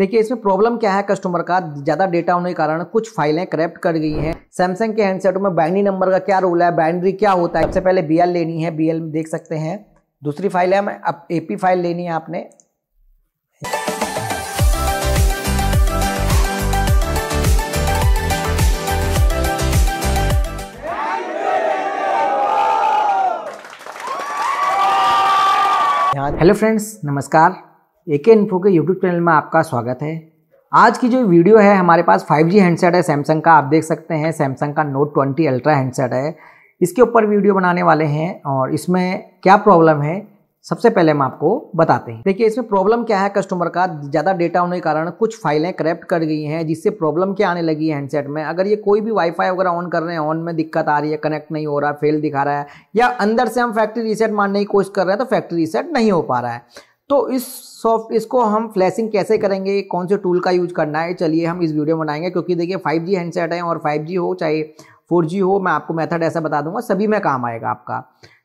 देखिए इसमें प्रॉब्लम क्या है कस्टमर का ज़्यादा डेटा होने के कारण कुछ फाइलें करप्ट कर गई हैं सैमसंग के हैंडसेटों में बाइनरी नंबर का क्या रोल है बाइनरी क्या होता है सबसे पहले बी लेनी है बी में देख सकते हैं दूसरी फाइल है एपी फाइल लेनी है आपने हेलो फ्रेंड्स नमस्कार ए के इन्फो के यूट्यूब चैनल में आपका स्वागत है आज की जो वीडियो है हमारे पास 5G हैंडसेट है सैमसंग का आप देख सकते हैं सैमसंग का नोट 20 अल्ट्रा हैंडसेट है इसके ऊपर वीडियो बनाने वाले हैं और इसमें क्या प्रॉब्लम है सबसे पहले हम आपको बताते हैं देखिए इसमें प्रॉब्लम क्या है कस्टमर का ज़्यादा डेटा होने के कारण कुछ फाइलें करप्ट कर गई हैं जिससे प्रॉब्लम क्या आने लगी है हैंडसेट में अगर ये कोई भी वाईफाई वगैरह ऑन कर रहे हैं ऑन में दिक्कत आ रही है कनेक्ट नहीं हो रहा फेल दिखा रहा है या अंदर से हम फैक्ट्री रीसेट मारने की कोशिश कर रहे हैं तो फैक्ट्री रीसेट नहीं हो पा रहा है तो इस सॉफ्ट इसको हम फ्लैशिंग कैसे करेंगे कौन से टूल का यूज करना है चलिए हम इस वीडियो में बनाएंगे क्योंकि देखिए 5G हैंडसेट है और 5G हो चाहे 4G हो मैं आपको मेथड ऐसा बता दूंगा सभी में काम आएगा आपका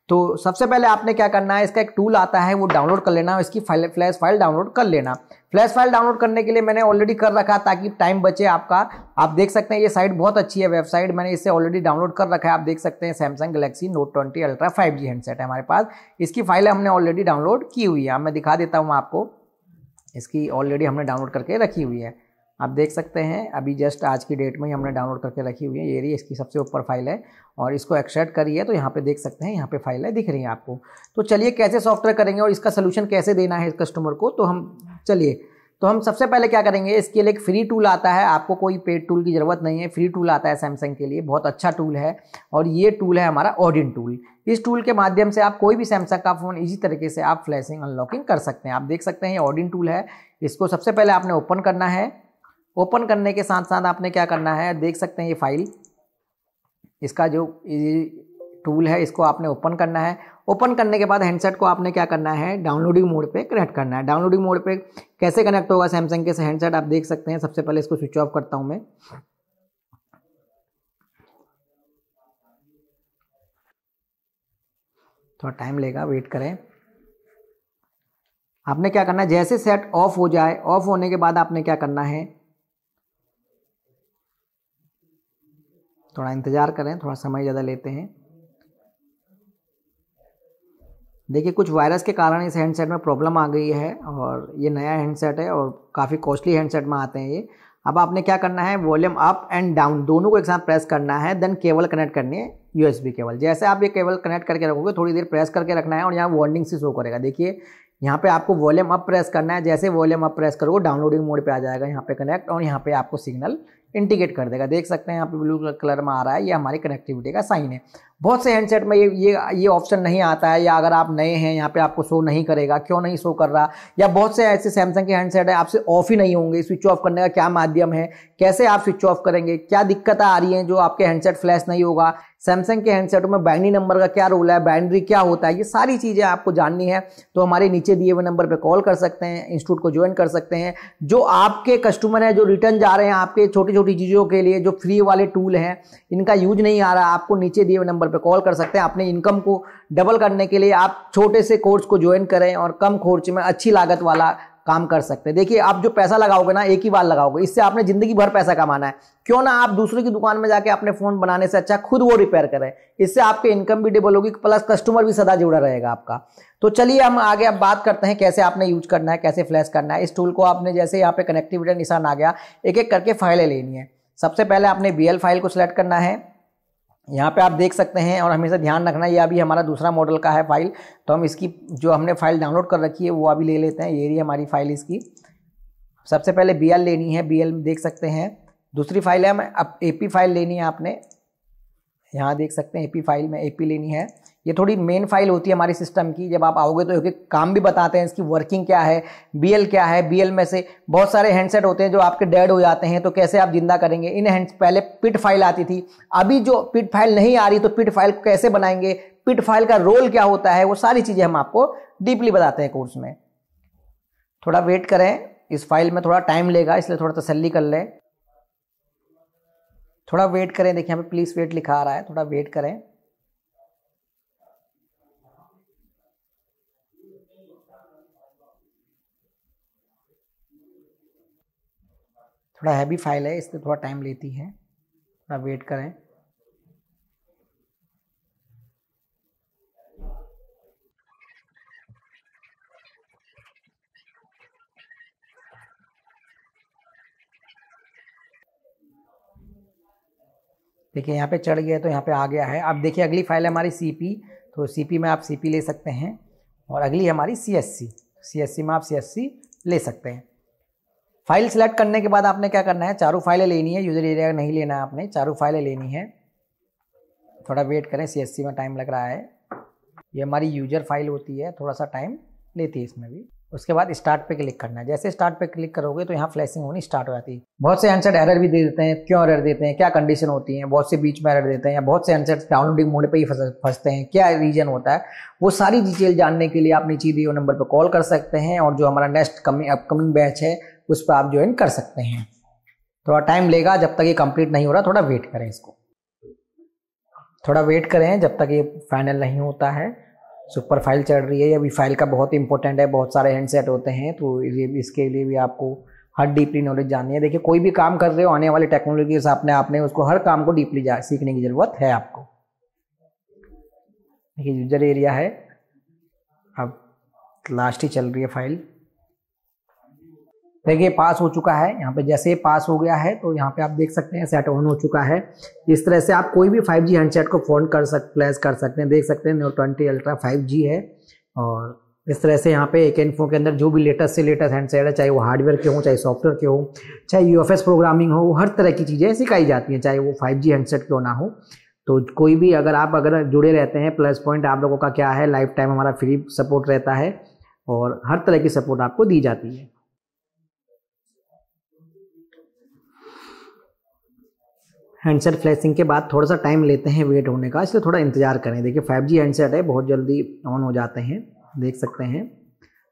तो सबसे पहले आपने क्या करना है इसका एक टूल आता है वो डाउनलोड कर लेना इसकी फाइल फ्लैश फाइल डाउनलोड कर लेना फ्लैश फाइल डाउनलोड करने के लिए मैंने ऑलरेडी कर रखा ताकि टाइम बचे आपका आप देख सकते हैं ये साइट बहुत अच्छी है वेबसाइट मैंने इसे ऑलरेडी डाउनलोड कर रखा है आप देख सकते हैं Samsung Galaxy Note twenty Ultra five G handset है हमारे पास इसकी फाइल हमने ऑलरेडी डाउनलोड की हुई है मैं दिखा देता हूँ आपको इसकी ऑलरेडी हमने डाउनलोड करके रखी हुई है आप देख सकते हैं अभी जस्ट आज की डेट में ही हमने डाउनलोड करके रखी हुई है ये रही इसकी सबसे ऊपर फाइल है और इसको एक्सट्रैक्ट करिए तो यहाँ पे देख सकते हैं यहाँ पे फाइल है दिख रही है आपको तो चलिए कैसे सॉफ्टवेयर करेंगे और इसका सोल्यूशन कैसे देना है कस्टमर को तो हम चलिए तो हम सबसे पहले क्या करेंगे इसके लिए एक फ्री टूल आता है आपको कोई पेड टूल की ज़रूरत नहीं है फ्री टूल आता है सैमसंग के लिए बहुत अच्छा टूल है और ये टूल है हमारा ऑडिन टूल इस टूल के माध्यम से आप कोई भी सैमसंग का फ़ोन इसी तरीके से आप फ्लैशिंग अनलॉकिंग कर सकते हैं आप देख सकते हैं ये ऑडिन टूल है इसको सबसे पहले आपने ओपन करना है ओपन करने के साथ साथ आपने क्या करना है देख सकते हैं ये फाइल इसका जो टूल है इसको आपने ओपन करना है ओपन करने के बाद हैंडसेट को आपने क्या करना है डाउनलोडिंग मोड पे कनेक्ट करना है डाउनलोडिंग मोड पे कैसे कनेक्ट होगा सैमसंग के से हैंडसेट आप देख सकते हैं सबसे पहले इसको स्विच ऑफ करता हूं मैं थोड़ा टाइम लेगा वेट करें आपने क्या करना है जैसे सेट ऑफ हो जाए ऑफ होने के बाद आपने क्या करना है थोड़ा इंतज़ार करें थोड़ा समय ज़्यादा लेते हैं देखिए कुछ वायरस के कारण इस हैंडसेट में प्रॉब्लम आ गई है और ये नया हैंडसेट है और काफ़ी कॉस्टली हैंडसेट में आते हैं ये अब आपने क्या करना है वॉल्यूम अप एंड डाउन दोनों को एक साथ प्रेस करना है देन केबल कनेक्ट करनी है बी केबल जैसे आप ये केबल कनेक्ट करके रखोगे थोड़ी देर प्रेस करके रखना है और यहाँ वार्निंग से शो करेगा देखिए यहाँ पे आपको वॉल्यूम अप प्रेस करना है जैसे वॉल्यूम अप प्रेस करोगे डाउनलोडिंग मोड पे आ जाएगा यहाँ पे कनेक्ट और यहाँ पे आपको सिग्नल इंडिकेट कर देगा देख सकते हैं यहाँ पे ब्लू कलर में आ रहा है ये हमारी कनेक्टिविटी का साइन है बहुत से हैंडसेट में ये ये ये ऑप्शन नहीं आता है या अगर आप नए हैं यहाँ पे आपको शो नहीं करेगा क्यों नहीं शो कर रहा या बहुत से ऐसे सैमसंग के हैंडसेट है आपसे ऑफ ही नहीं होंगे स्विच ऑफ करने का क्या माध्यम है कैसे आप स्विच ऑफ करेंगे क्या दिक्कतें आ रही है जो आपके हैंडसेट फ्लैश नहीं होगा सैमसंग के हैंडसेट में बैंडी नंबर का क्या रोल है बैंड्री क्या होता है ये सारी चीज़ें आपको जाननी है तो हमारे नीचे दिए हुए नंबर पर कॉल कर सकते हैं इंस्टीट्यूट को ज्वाइन कर सकते हैं जो आपके कस्टमर हैं जो रिटर्न जा रहे हैं आपके छोटे छोटे छोटी चीज़ों के लिए जो फ्री वाले टूल हैं इनका यूज नहीं आ रहा आपको नीचे दिए हुए नंबर पर कॉल कर सकते हैं अपने इनकम को डबल करने के लिए आप छोटे से कोर्स को ज्वाइन करें और कम खर्च में अच्छी लागत वाला काम कर सकते हैं देखिए आप जो पैसा लगाओगे ना एक ही बार लगाओगे इससे आपने जिंदगी भर पैसा कमाना है क्यों ना आप दूसरे की दुकान में जाके अपने फोन बनाने से अच्छा खुद वो रिपेयर करें इससे आपके इनकम भी डेबल होगी प्लस कस्टमर भी सदा जुड़ा रहेगा आपका तो चलिए हम आगे अब बात करते हैं कैसे आपने यूज करना है कैसे फ्लैश करना है इस टूल को आपने जैसे यहाँ पे कनेक्टिविटी निशान आ गया एक एक करके फाइलें लेनी है सबसे पहले आपने बी फाइल को सिलेक्ट करना है यहाँ पे आप देख सकते हैं और हमेशा ध्यान रखना ये अभी हमारा दूसरा मॉडल का है फाइल तो हम इसकी जो हमने फाइल डाउनलोड कर रखी है वो अभी ले लेते हैं ये रही हमारी फाइल इसकी सबसे पहले बी लेनी है बी एल देख सकते हैं दूसरी फाइल है हमें अब ए फाइल लेनी है आपने यहाँ देख सकते हैं ए फाइल में ए लेनी है ये थोड़ी मेन फाइल होती है हमारे सिस्टम की जब आप आओगे तो काम भी बताते हैं इसकी वर्किंग क्या है बीएल क्या है बीएल में से बहुत सारे हैंडसेट होते हैं जो आपके डेड हो जाते हैं तो कैसे आप जिंदा करेंगे इन हैंड पहले पिट फाइल आती थी अभी जो पिट फाइल नहीं आ रही तो पिट फाइल को कैसे बनाएंगे पिट फाइल का रोल क्या होता है वो सारी चीज़ें हम आपको डीपली बताते हैं कोर्स में थोड़ा वेट करें इस फाइल में थोड़ा टाइम लेगा इसलिए थोड़ा तसल्ली कर लें थोड़ा वेट करें देखिए यहाँ पे प्लीज़ वेट लिखा आ रहा है थोड़ा वेट करें थोड़ा हैवी फाइल है इसलिए थोड़ा टाइम लेती है थोड़ा वेट करें देखिए यहाँ पे चढ़ गया तो यहाँ पे आ गया है अब देखिए अगली फाइल है हमारी पी तो पी में आप पी ले सकते हैं और अगली हमारी सी एस सी में आप सी ले सकते हैं फाइल सेलेक्ट करने के बाद आपने क्या करना है चारों फाइलें लेनी है यूजर एरिया नहीं लेना है आपने चारों फाइलें लेनी है थोड़ा वेट करें सी में टाइम लग रहा है ये हमारी यूजर फाइल होती है थोड़ा सा टाइम लेती है इसमें भी उसके बाद स्टार्ट पे क्लिक करना है जैसे स्टार्ट पे क्लिक करोगे तो यहाँ फ्लैशिंग होनी स्टार्ट हो जाती है बहुत से आंसर एरर भी दे देते हैं क्यों एरर देते हैं क्या कंडीशन होती है बहुत से बीच में एरर देते हैं या बहुत से आंसर डाउनलोडिंग मोड पे ही फंसते हैं क्या रीजन होता है वो सारी डिटेल जानने के लिए आप नीचे दिए नंबर पर कॉल कर सकते हैं और जो हमारा नेक्स्ट कमिंग अपकमिंग बैच है उस पर आप ज्वाइन कर सकते हैं थोड़ा टाइम लेगा जब तक ये कंप्लीट नहीं हो रहा थोड़ा वेट करें इसको थोड़ा वेट करें जब तक ये फाइनल नहीं होता है सुपर फाइल चढ़ रही है ये भी फाइल का बहुत इंपॉर्टेंट है बहुत सारे हैंडसेट होते हैं तो ये इसके लिए भी आपको हर डीपली नॉलेज जाननी है देखिए कोई भी काम कर रहे हो आने वाली टेक्नोलॉजी के हिसाब आपने उसको हर काम को डीपली सीखने की ज़रूरत है आपको देखिए यूजर एरिया है अब लास्ट ही चल रही है फाइल देखिए पास हो चुका है यहाँ पे जैसे ही पास हो गया है तो यहाँ पे आप देख सकते हैं सेट ऑन हो चुका है इस तरह से आप कोई भी 5G जी हैंडसेट को फोन कर सक प्लेस कर सकते हैं देख सकते हैं नो ट्वेंटी अल्ट्रा 5G है और इस तरह से यहाँ पे एक इन्फो के अंदर जो भी लेटेस्ट से लेटेस्ट हैंडसेट है चाहे वो हार्डवेयर के हों चाहे सॉफ्टवेयर के हों चाहे यू प्रोग्रामिंग हो हर तरह की चीज़ें सिखाई जाती हैं चाहे वो फाइव हैंडसेट क्यों ना हो तो कोई भी अगर आप अगर जुड़े रहते हैं प्लस पॉइंट आप लोगों का क्या है लाइफ टाइम हमारा फ्री सपोर्ट रहता है और हर तरह की सपोर्ट आपको दी जाती है हैंडसेट फ्लैशिंग के बाद थोड़ा सा टाइम लेते हैं वेट होने का इसलिए थोड़ा इंतज़ार करें देखिए फाइव जी हैंडसेट है बहुत जल्दी ऑन हो जाते हैं देख सकते हैं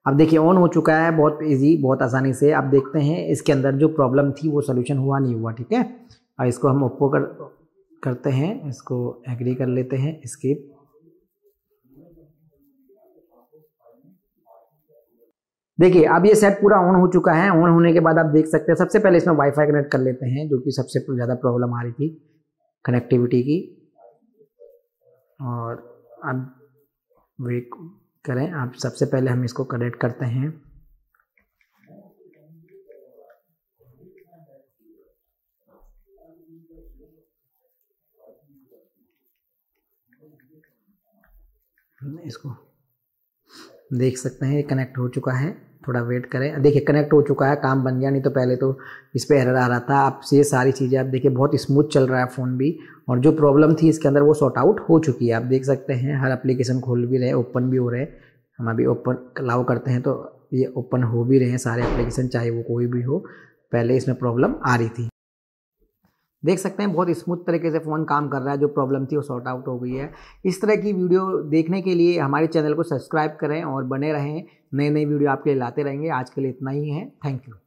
अब देखिए ऑन हो चुका है बहुत इजी बहुत आसानी से आप देखते हैं इसके अंदर जो प्रॉब्लम थी वो सोल्यूशन हुआ नहीं हुआ ठीक है और इसको हम ओप्पो कर करते हैं इसको एग्री कर लेते हैं स्किप देखिए अब ये सेट पूरा ऑन हो चुका है ऑन होने के बाद आप देख सकते हैं सबसे पहले इसमें वाईफाई कनेक्ट कर लेते हैं जो कि सबसे ज़्यादा प्रॉब्लम आ रही थी कनेक्टिविटी की और अब वेट करें आप सबसे पहले हम इसको कनेक्ट करते हैं इसको देख सकते हैं कनेक्ट हो चुका है थोड़ा वेट करें देखिए कनेक्ट हो चुका है काम बन गया नहीं तो पहले तो इस पर एरर आ रहा था आप ये सारी चीज़ें आप देखिए बहुत स्मूथ चल रहा है फ़ोन भी और जो प्रॉब्लम थी इसके अंदर वो सॉर्ट आउट हो चुकी है आप देख सकते हैं हर एप्लीकेशन खोल भी रहे ओपन भी हो रहे हम अभी ओपन अलाउ करते हैं तो ये ओपन हो भी रहे हैं सारे एप्लीकेशन चाहे वो कोई भी हो पहले इसमें प्रॉब्लम आ रही थी देख सकते हैं बहुत स्मूथ तरीके से फ़ोन काम कर रहा है जो प्रॉब्लम थी वो सॉर्ट आउट हो गई है इस तरह की वीडियो देखने के लिए हमारे चैनल को सब्सक्राइब करें और बने रहें नए नए वीडियो आपके लिए लाते रहेंगे आज के लिए इतना ही है थैंक यू